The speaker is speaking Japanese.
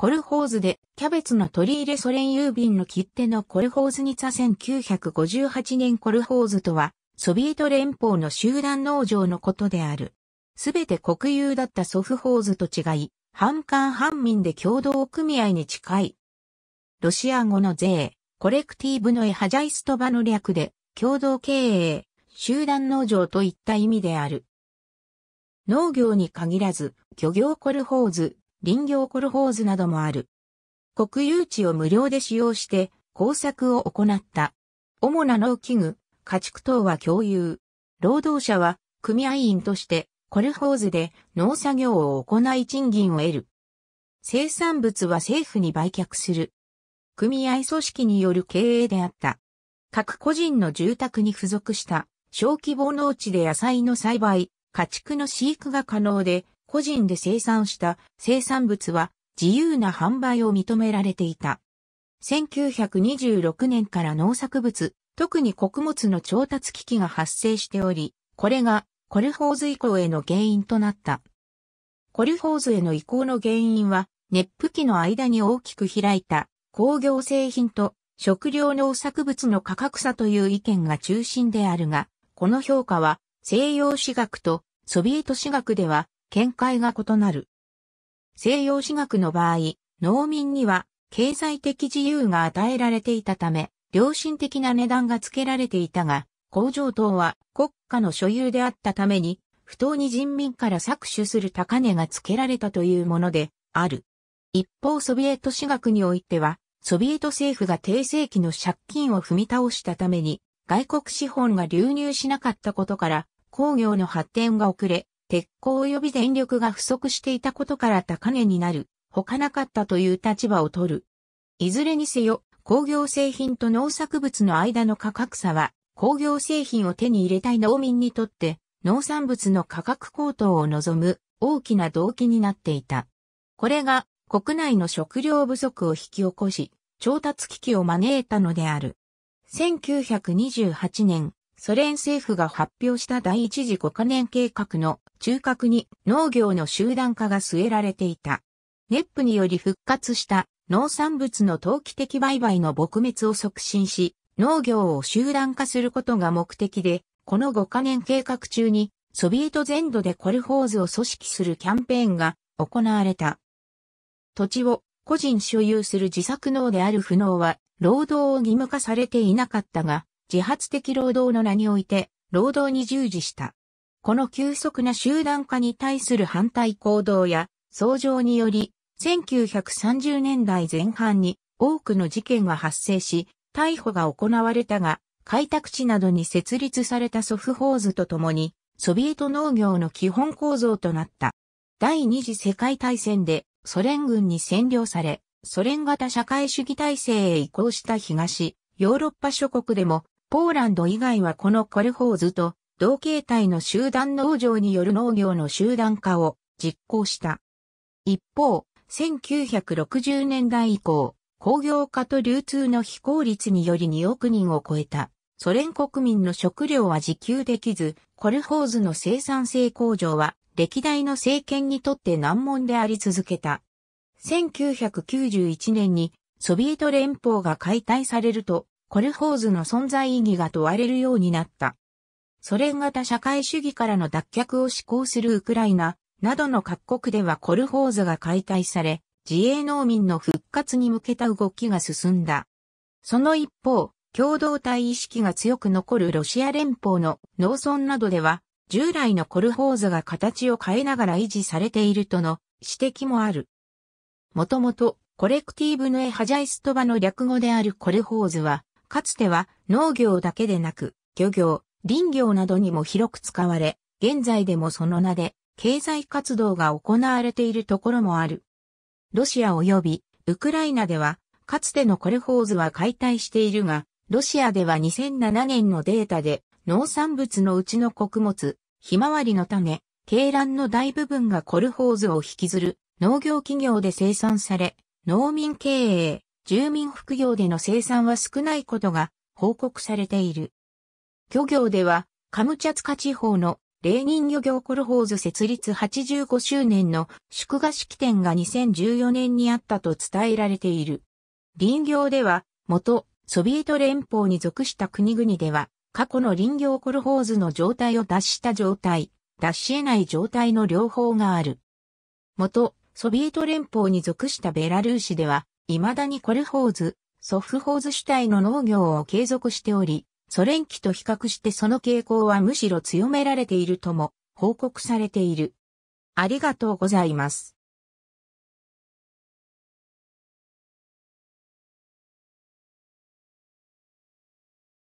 コルホーズで、キャベツの取り入れソ連郵便の切手のコルホーズニツァ1958年コルホーズとは、ソビエト連邦の集団農場のことである。すべて国有だったソフホーズと違い、半官半民で共同組合に近い。ロシア語の税、コレクティブのエハジャイストバの略で、共同経営、集団農場といった意味である。農業に限らず、漁業コルホーズ、林業コルホーズなどもある。国有地を無料で使用して工作を行った。主な農機具、家畜等は共有。労働者は組合員としてコルホーズで農作業を行い賃金を得る。生産物は政府に売却する。組合組織による経営であった。各個人の住宅に付属した小規模農地で野菜の栽培、家畜の飼育が可能で、個人で生産した生産物は自由な販売を認められていた。1926年から農作物、特に穀物の調達危機が発生しており、これがコルホーズ移行への原因となった。コルホーズへの移行の原因は、熱布機の間に大きく開いた工業製品と食料農作物の価格差という意見が中心であるが、この評価は西洋史学とソビエト史学では見解が異なる。西洋史学の場合、農民には経済的自由が与えられていたため、良心的な値段が付けられていたが、工場等は国家の所有であったために、不当に人民から搾取する高値が付けられたというものである。一方ソビエト史学においては、ソビエト政府が低世紀の借金を踏み倒したために、外国資本が流入しなかったことから、工業の発展が遅れ、鉄鋼及び電力が不足していたことから高値になる、他なかったという立場を取る。いずれにせよ、工業製品と農作物の間の価格差は、工業製品を手に入れたい農民にとって、農産物の価格高騰を望む大きな動機になっていた。これが国内の食料不足を引き起こし、調達危機を招いたのである。1928年、ソ連政府が発表した第一次5カ年計画の中核に農業の集団化が据えられていた。ネップにより復活した農産物の投機的売買の撲滅を促進し、農業を集団化することが目的で、この5カ年計画中にソビエト全土でコルホーズを組織するキャンペーンが行われた。土地を個人所有する自作農である不農は労働を義務化されていなかったが、自発的労働の名において、労働に従事した。この急速な集団化に対する反対行動や、相乗により、1930年代前半に多くの事件が発生し、逮捕が行われたが、開拓地などに設立されたソフホーズとともに、ソビエト農業の基本構造となった。第二次世界大戦でソ連軍に占領され、ソ連型社会主義体制へ移行した東、ヨーロッパ諸国でもポーランド以外はこのコルホーズと同形態の集団農場による農業の集団化を実行した。一方、1960年代以降、工業化と流通の非効率により2億人を超えた。ソ連国民の食料は自給できず、コルホーズの生産性向上は歴代の政権にとって難問であり続けた。1991年にソビエト連邦が解体されると、コルホーズの存在意義が問われるようになった。ソ連型社会主義からの脱却を施行するウクライナなどの各国ではコルホーズが解体され、自営農民の復活に向けた動きが進んだ。その一方、共同体意識が強く残るロシア連邦の農村などでは、従来のコルホーズが形を変えながら維持されているとの指摘もある。もともと、コレクティーブヌエハジャイストバの略語であるコルホーズは、かつては農業だけでなく、漁業、林業などにも広く使われ、現在でもその名で経済活動が行われているところもある。ロシア及びウクライナでは、かつてのコルホーズは解体しているが、ロシアでは2007年のデータで、農産物のうちの穀物、ひまわりの種、鶏卵の大部分がコルホーズを引きずる農業企業で生産され、農民経営、住民副業での生産は少ないことが報告されている。漁業では、カムチャツカ地方のレーニン漁業コルホーズ設立85周年の祝賀式典が2014年にあったと伝えられている。林業では、元ソビエト連邦に属した国々では、過去の林業コルホーズの状態を脱した状態、脱し得ない状態の両方がある。元ソビエト連邦に属したベラルーシでは、未だにコルホーズ、ソフホーズ主体の農業を継続しており、ソ連期と比較してその傾向はむしろ強められているとも報告されている。ありがとうございます。